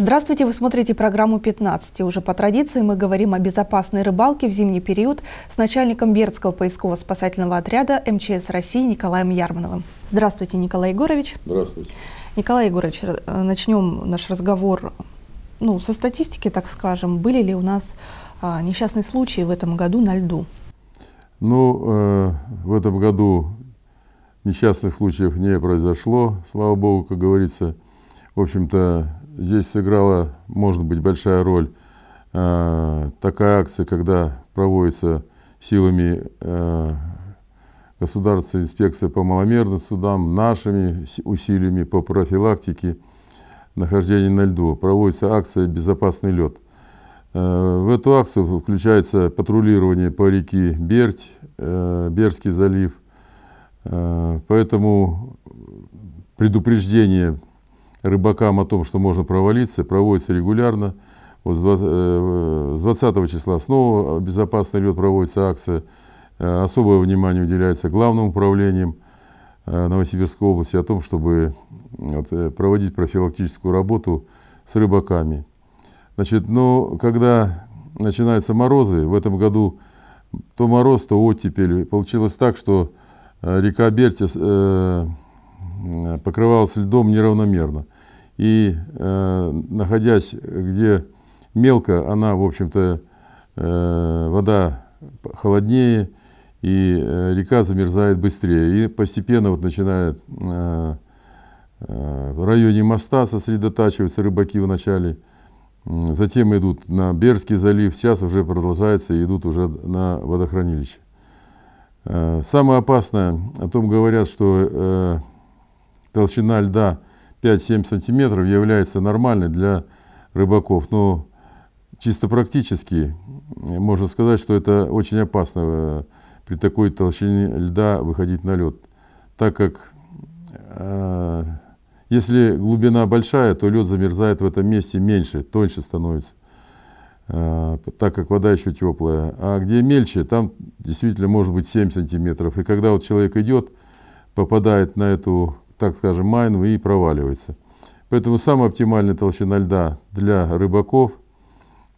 Здравствуйте, вы смотрите программу 15. Уже по традиции мы говорим о безопасной рыбалке в зимний период с начальником Бердского поисково-спасательного отряда МЧС России Николаем Ярмановым. Здравствуйте, Николай Егорович. Здравствуйте. Николай Егорович, э, начнем наш разговор ну, со статистики, так скажем. Были ли у нас а, несчастные случаи в этом году на льду? Ну, э, в этом году несчастных случаев не произошло, слава богу, как говорится. В общем-то, Здесь сыграла, может быть, большая роль э, такая акция, когда проводится силами э, государственной инспекции по маломерным судам, нашими усилиями по профилактике нахождения на льду. Проводится акция «Безопасный лед». Э, в эту акцию включается патрулирование по реке Берть, э, Берский залив. Э, поэтому предупреждение рыбакам о том, что можно провалиться, проводится регулярно. Вот с 20 э, числа снова «Безопасный лед» проводится акция. Э, особое внимание уделяется главным управлением э, Новосибирской области о том, чтобы проводить профилактическую работу с рыбаками. Значит, но ну, когда начинаются морозы, в этом году то мороз, то оттепель, получилось так, что река Бертис Э, покрывалась льдом неравномерно. И э, находясь где мелко, она, в общем-то, э, вода холоднее, и э, река замерзает быстрее. И постепенно, вот начинает э, э, в районе моста сосредотачиваются рыбаки вначале, затем идут на Берский залив, сейчас уже продолжается и идут уже на водохранилище. Э, самое опасное, о том говорят, что э, толщина льда 5-7 сантиметров является нормальной для рыбаков, но чисто практически э, можно сказать, что это очень опасно э, при такой толщине льда выходить на лед, так как э, если глубина большая, то лед замерзает в этом месте меньше, тоньше становится, э, так как вода еще теплая. А где мельче, там действительно может быть 7 сантиметров. И когда вот человек идет, попадает на эту так скажем, майну и проваливается. Поэтому самая оптимальная толщина льда для рыбаков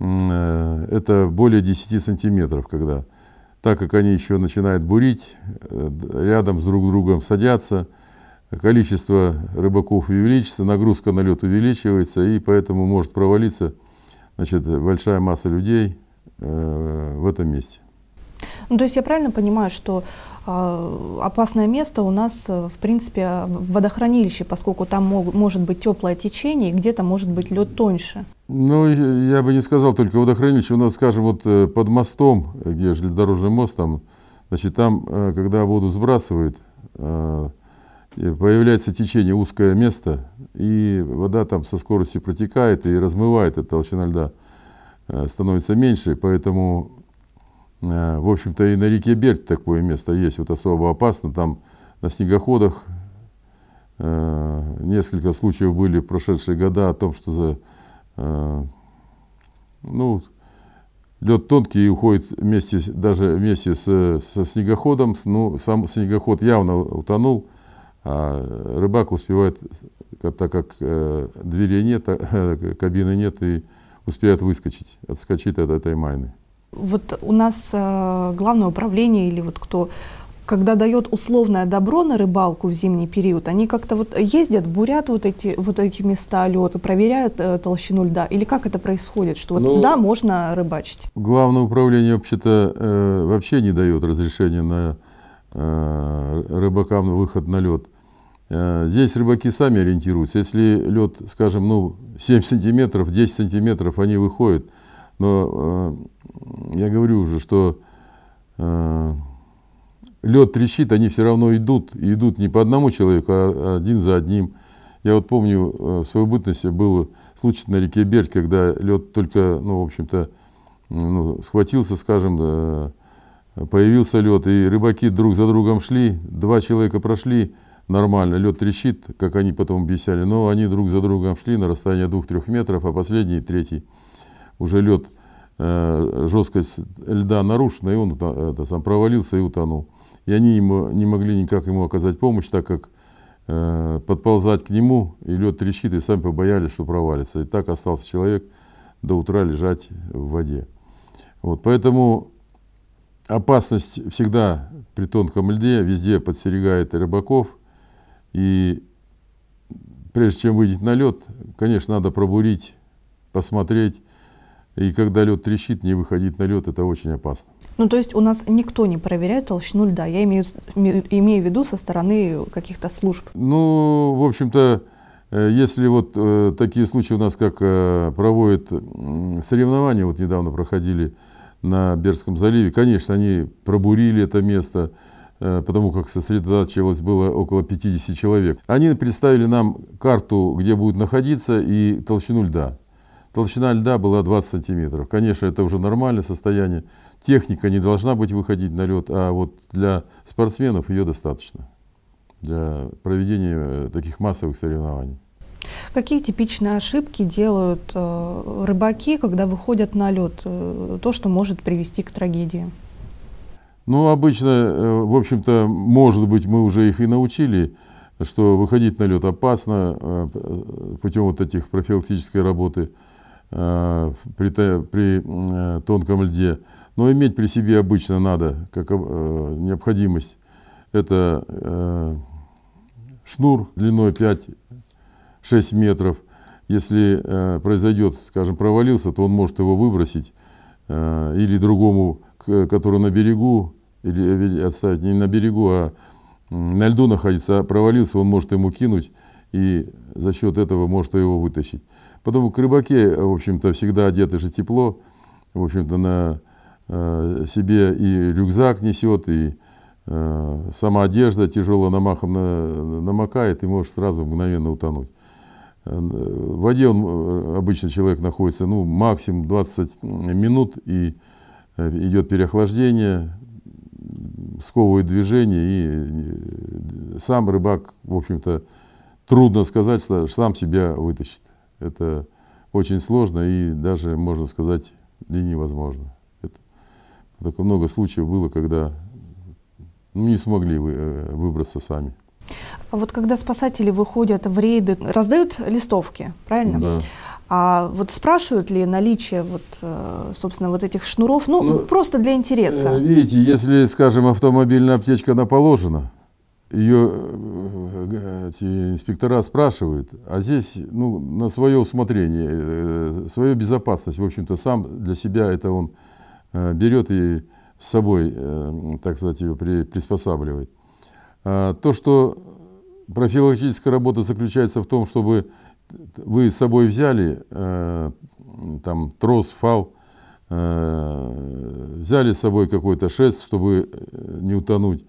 э, это более 10 сантиметров, когда, так как они еще начинают бурить, э, рядом с друг другом садятся, количество рыбаков увеличится, нагрузка на лед увеличивается, и поэтому может провалиться значит, большая масса людей э, в этом месте. Ну, то есть я правильно понимаю, что а, опасное место у нас, э, в принципе, водохранилище, поскольку там мог, может быть теплое течение, и где-то может быть лед тоньше. Ну, я бы не сказал только водохранилище. У нас, скажем, вот э, под мостом, где железнодорожный мост, там, значит, там, э, когда воду сбрасывают, появляется течение, узкое место, и вода там со скоростью протекает и размывает, эта толщина льда становится меньше, поэтому Э, в общем-то, и на реке Берть такое место есть, вот особо опасно. Там на снегоходах э, несколько случаев были в прошедшие года о том, что за, э, ну, лед тонкий и уходит вместе, даже вместе с, со снегоходом. Ну, сам снегоход явно утонул, а рыбак успевает, так как э, двери нет, а, кабины нет, и успевает выскочить, отскочить от этой майны. Вот у нас э, главное управление или вот кто когда дает условное добро на рыбалку в зимний период, они как-то вот ездят, бурят вот эти, вот эти места лета, проверяют э, толщину льда? Или как это происходит, что вот ну, да, можно рыбачить? Главное управление вообще-то э, вообще не дает разрешения на рыбакам на выход на лед. здесь рыбаки сами ориентируются. Если лед, скажем, ну, 7 сантиметров, 10 сантиметров, они выходят – но э, я говорю уже, что э, лед трещит, они все равно идут. И идут не по одному человеку, а, а один за одним. Я вот помню, э, в своей бытности был случай на реке Берть, когда лед только, ну, в общем-то, ну, схватился, скажем, э, появился лед, и рыбаки друг за другом шли, два человека прошли, нормально, лед трещит, как они потом объясняли, но они друг за другом шли на расстоянии двух-трех метров, а последний – третий – уже лед, э, жесткость льда нарушена, и он это, сам провалился и утонул. И они ему, не могли никак ему оказать помощь, так как э, подползать к нему, и лед трещит, и сами побоялись, что провалится. И так остался человек до утра лежать в воде. Вот, поэтому опасность всегда при тонком льде, везде подстерегает рыбаков. И прежде чем выйти на лед, конечно, надо пробурить, посмотреть, и когда лед трещит, не выходить на лед, это очень опасно. Ну, то есть у нас никто не проверяет толщину льда. Я имею, имею в виду со стороны каких-то служб. Ну, в общем-то, э, если вот э, такие случаи у нас, как э, проводят соревнования, вот недавно проходили на Берском заливе, конечно, они пробурили это место, э, потому как сосредотачивалось было около 50 человек. Они представили нам карту, где будет находиться и толщину льда. Толщина льда была 20 сантиметров. Конечно, это уже нормальное состояние. Техника не должна быть выходить на лед, а вот для спортсменов ее достаточно для проведения э, таких массовых соревнований. Какие типичные ошибки делают э, рыбаки, когда выходят на лед? Э, то, что может привести к трагедии? Ну, обычно, в общем-то, может быть, мы уже их и научили, что выходить на лед опасно путем вот этих профилактической работы – Э, при, при э, тонком льде. Но иметь при себе обычно надо, как э, необходимость, это шнур длиной 5-6 метров. Если произойдет, скажем, провалился, то он может его выбросить или другому, который на берегу, или отставить не на берегу, а на льду находится, а провалился, он может ему кинуть и за счет этого может его вытащить. Потом к рыбаке, в общем-то, всегда одеты же тепло, в общем-то, на э, себе и рюкзак несет, и э, сама одежда тяжело намахом на, намокает, и может сразу мгновенно утонуть. Э, в воде он, э, обычно человек находится ну, максимум 20 минут, и э, идет переохлаждение, сковывает движение, и сам рыбак, в общем-то, трудно сказать, что сам себя вытащит. Это очень сложно и даже, можно сказать, и невозможно. Это, так много случаев было, когда ну, не смогли вы, э, выбраться сами. А вот когда спасатели выходят в рейды, раздают листовки, правильно? Да. А вот спрашивают ли наличие вот, э, собственно, вот этих шнуров, ну, ну просто для интереса? Э, видите, если, скажем, автомобильная аптечка, она положена, ее э, э, эти инспектора спрашивают, а здесь ну, на свое усмотрение, э, свою безопасность, в общем-то, сам для себя это он берет и с собой, так сказать, ее приспосабливает. А, то, что профилактическая работа заключается в том, чтобы вы с собой взяли там трос, фал, взяли с собой какой-то шест, чтобы не утонуть.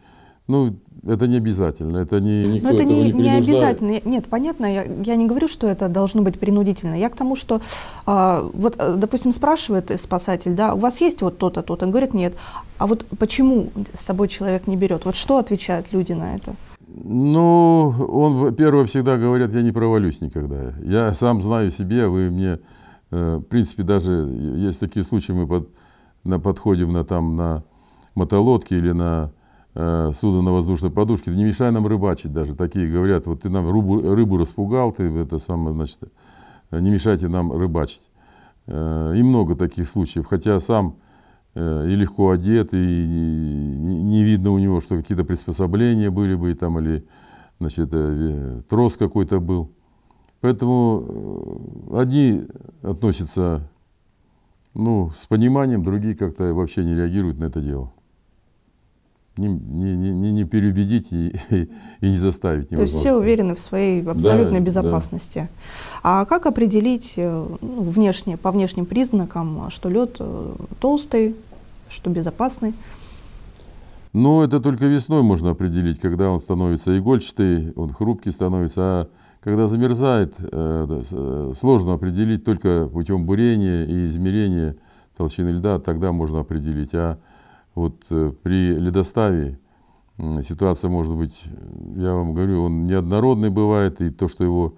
Ну, это не обязательно, это не никто Но это не, не, не обязательно. Нет, понятно, я, я не говорю, что это должно быть принудительно. Я к тому, что а, вот, э, допустим, спрашивает спасатель, да, у вас есть вот то-то, то-то? Он говорит, нет. А вот почему с собой человек не берет? Вот что отвечают люди на это? Ну, он, первое, всегда говорят, я не провалюсь никогда. Я сам знаю себе, вы мне, э, в принципе, даже э, есть такие случаи, мы под, на, подходим на, там, на мотолодке или на Э, суда на воздушной подушке, не мешай нам рыбачить даже. Такие говорят, вот ты нам рыбу, рыбу распугал, ты это самое, значит, э, не мешайте нам рыбачить. Э, и много таких случаев, хотя сам и легко одет, и не видно у него, что какие-то приспособления были бы, и там, или, значит, трос какой-то был. Поэтому одни относятся ну, с пониманием, другие как-то вообще не реагируют на это дело не, не, не, не переубедить и, и, не заставить. Невозможно. То есть все уверены в своей абсолютной да, безопасности. Да. А как определить э, ну, внешне, по внешним признакам, что лед э, толстый, что безопасный? Ну, это только весной можно определить, когда он становится игольчатый, он хрупкий становится, а когда замерзает, э, сложно определить только путем бурения и измерения толщины льда, тогда можно определить. А вот э, при ледоставе ситуация может быть, я вам говорю, он неоднородный бывает, и то, что его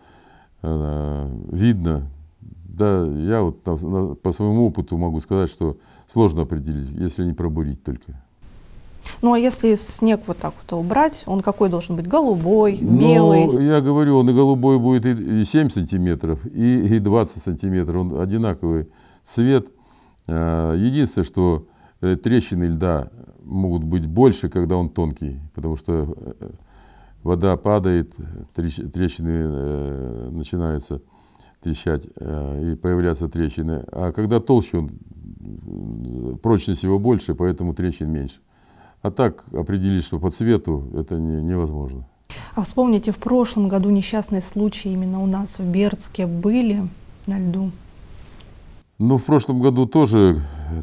э, видно, да, я вот по своему опыту могу сказать, что сложно определить, если не пробурить только. Ну а если снег вот так вот убрать, он какой должен быть? Голубой, белый? Ну, я говорю, он и голубой будет и 7 сантиметров, и 20 сантиметров. Он одинаковый цвет. Э, единственное, что Э, трещины льда могут быть больше, когда он тонкий, потому что э, вода падает, трещины э, начинаются трещать и появляются трещины. А когда толще, он, прочность его больше, поэтому трещин меньше. А так определить, что по цвету, это не, невозможно. А вспомните, в прошлом году несчастные случаи именно у нас в Бердске были на льду? Ну, в прошлом году тоже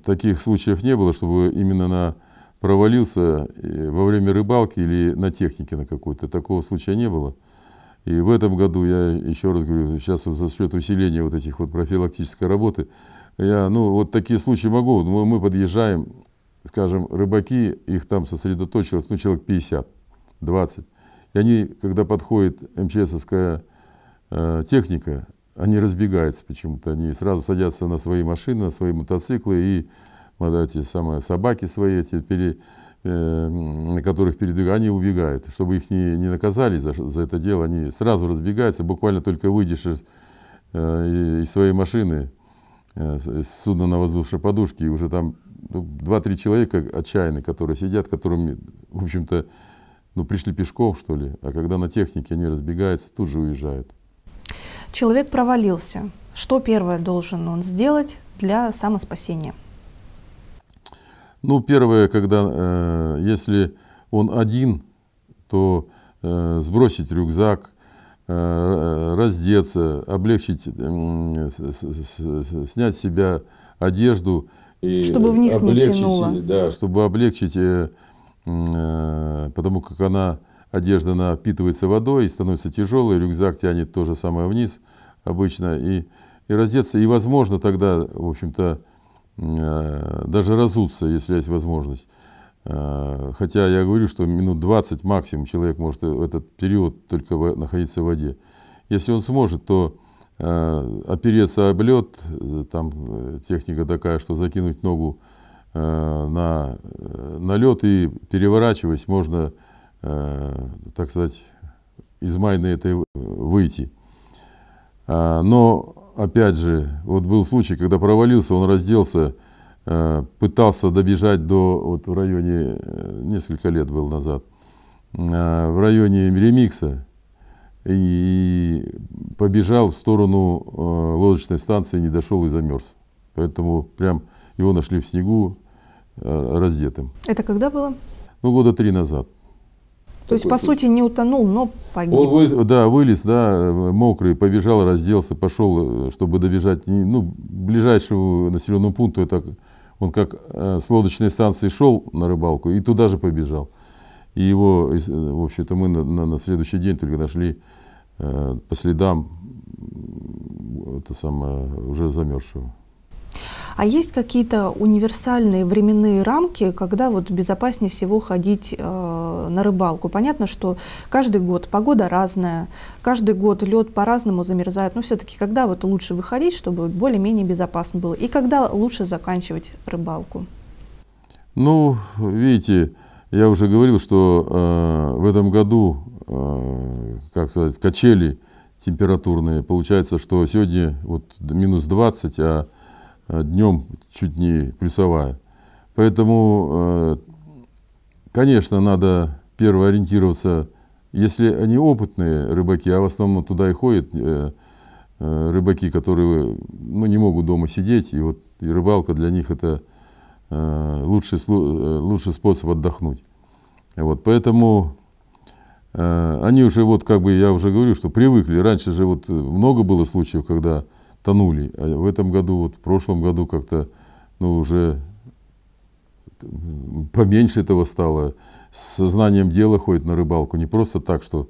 таких случаев не было, чтобы именно на провалился э, во время рыбалки или на технике на какой-то. Такого случая не было. И в этом году, я еще раз говорю, сейчас вот за счет усиления вот этих вот профилактической работы, я, ну, вот такие случаи могу. Мы, мы подъезжаем, скажем, рыбаки, их там сосредоточилось, ну, человек 50, 20. И они, когда подходит МЧСовская э, техника, они разбегаются почему-то, они сразу садятся на свои машины, на свои мотоциклы и вот эти самые собаки свои, эти, пере, э, на которых передвигают, они убегают. Чтобы их не, не наказали за, за это дело, они сразу разбегаются, буквально только выйдешь из, э, из своей машины, э, с судна на воздушной подушке, и уже там ну, два-три ну, человека отчаянные, которые сидят, которым, в общем-то, ну, пришли пешком, что ли, а когда на технике они разбегаются, тут же уезжают. Человек провалился. Что первое должен он сделать для самоспасения? Ну, первое, когда, э, если он один, то э, сбросить рюкзак, э, э раздеться, облегчить, э, снять с себя одежду. И чтобы вниз облегчить, не тянуло. Да, чтобы облегчить, э, э, потому как она одежда напитывается водой и становится тяжелой, рюкзак тянет то же самое вниз обычно, и, и раздеться, и возможно тогда, в общем-то, э, даже разуться, если есть возможность. Э, хотя я говорю, что минут 20 максимум человек может в этот период только находиться в воде. Если он сможет, то э, опереться об лед, там техника такая, что закинуть ногу на, на лед и переворачиваясь, можно Э, так сказать, из майны этой выйти. А, но, опять же, вот был случай, когда провалился, он разделся, э, пытался добежать до, вот в районе, э, несколько лет был назад, в районе Ремикса, и побежал в сторону лодочной станции, не дошел и замерз. Поэтому прям его нашли в снегу раздетым. Это когда было? Ну, года три назад. То есть, по сути, не утонул, но погиб. Он вылез, да, вылез, да, мокрый, побежал, разделся, пошел, э, чтобы добежать ну, ближайшему населенному пункту. Это, он как э, с лодочной станции шел на рыбалку и туда же побежал. И его, э, в общем-то, мы на, на, на следующий день только нашли э, по следам это самое, уже замерзшего. А есть какие-то универсальные временные рамки, когда вот безопаснее всего ходить э, на рыбалку. Понятно, что каждый год погода разная, каждый год лед по-разному замерзает, но все-таки когда вот лучше выходить, чтобы более-менее безопасно было, и когда лучше заканчивать рыбалку? Ну, видите, я уже говорил, что э, в этом году, э, как сказать, качели температурные. Получается, что сегодня вот минус 20, а, а днем чуть не плюсовая. Поэтому э, Конечно, надо первое ориентироваться, если они опытные рыбаки, а в основном туда и ходят э, э, рыбаки, которые ну, не могут дома сидеть, и вот и рыбалка для них это э, лучший, лучший способ отдохнуть. Вот, поэтому они уже, вот как бы я уже говорю, что привыкли. Раньше же вот много было случаев, когда тонули, а в этом году, вот в прошлом году как-то, ну, уже поменьше этого стало, с сознанием дела ходит на рыбалку, не просто так, что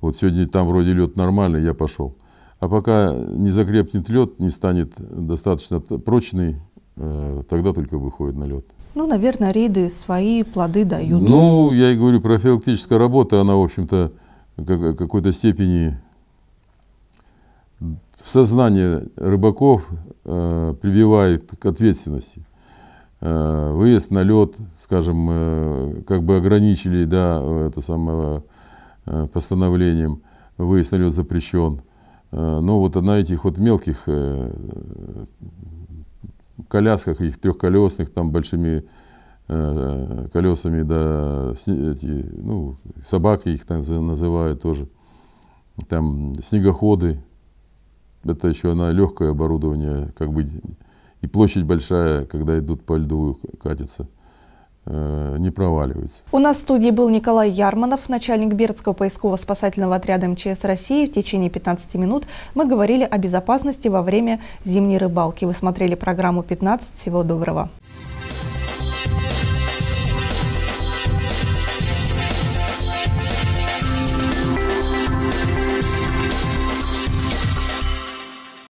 вот сегодня там вроде лед нормальный, я пошел. А пока не закрепнет лед, не станет достаточно прочный, э, тогда только выходит на лед. Ну, наверное, рейды свои плоды дают. Ну, я и говорю, профилактическая работа, она, в общем-то, в э, какой-то степени в сознание рыбаков э, прививает к ответственности. Э, выезд на лед, скажем, э, как бы ограничили, да, это самое э, постановлением, выезд на лед запрещен. Но ну, вот на этих вот мелких колясках, их трехколесных, там большими колесами, да, эти, ну, собаки их там называют тоже, там снегоходы, это еще на легкое оборудование, как бы и площадь большая, когда идут по льду, катятся э, не проваливаются. У нас в студии был Николай Ярманов, начальник Бердского поисково-спасательного отряда МЧС России. В течение 15 минут мы говорили о безопасности во время зимней рыбалки. Вы смотрели программу «15». Всего доброго.